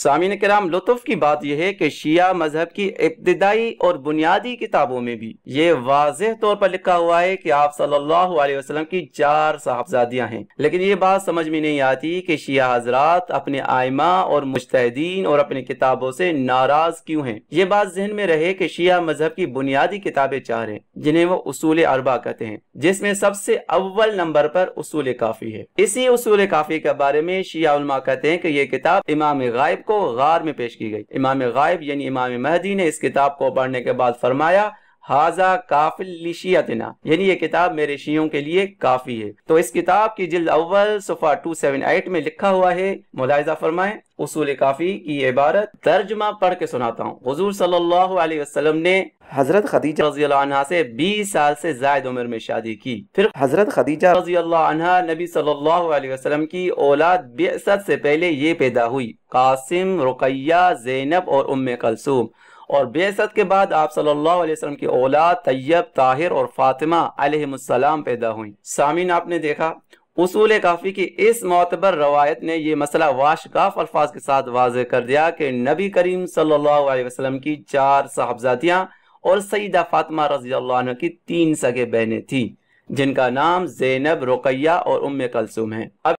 सामिन कराम लुत्फ की बात यह है कि शिया मजहब की इब्तदाई और बुनियादी किताबों में भी ये वाज तौर पर लिखा हुआ है कि आप सल्लल्लाहु अलैहि वसल्लम की चार साहबजादियां हैं लेकिन ये बात समझ में नहीं आती कि शिया हजरात अपने आयमा और मुश्तदीन और अपनी किताबों से नाराज क्यों हैं ये बात जहन में रहे कि शिया मजहब की बुनियादी किताबें चार हैं जिन्हें वो उसूल अरबा कहते हैं जिसमें सबसे अव्वल नंबर पर उसूल काफी है इसी उसूल काफी के बारे में शिया कहते हैं कि ये किताब इमाम गायब को गार में पेश की गई इमाम गायब यानी इमाम महदी ने इस किताब को पढ़ने के बाद फरमाया हाजा काफिल यानी ये किताब मेरे शियों के लिए काफी है तो इस किताब की जिल्द अव्वल सफ़ा एट में लिखा हुआ है मुलायजा फरमाए उसूल काफी की इबारत तर्जमा पढ़ के सुनाता हूँ हजूर सल्लल्लाहु ने हजरत खदीजा रजी अल्लाह से 20 साल से जायद उम्र में शादी की फिर हजरत खदीजा रजी अल्लाह नबी सल्लल्लाहु अलैहि वसल्लम की औलाद बेसत से पहले ये पैदा हुई कासिम रुकैया जैनब और उम कलसूम और बेसत के बाद आप सल्लल्लाहु अलैहि वसल्लम की औलाद तैयब ताहिर और फातिमा अलैहिस्सलाम पैदा हुई सामिन आपने देखा उसूल काफ़ी की इस मोतबर रवायत ने यह मसला वाशकाफ अल्फाज के साथ वाज कर दिया कि नबी करीम सल्लल्लाहु अलैहि वसल्लम की चार साहबजादियाँ और सईदा फातमा रजी अल्लाह की तीन सगे बहनें थी जिनका नाम जैनब रुकैया और उम कलसुम है अब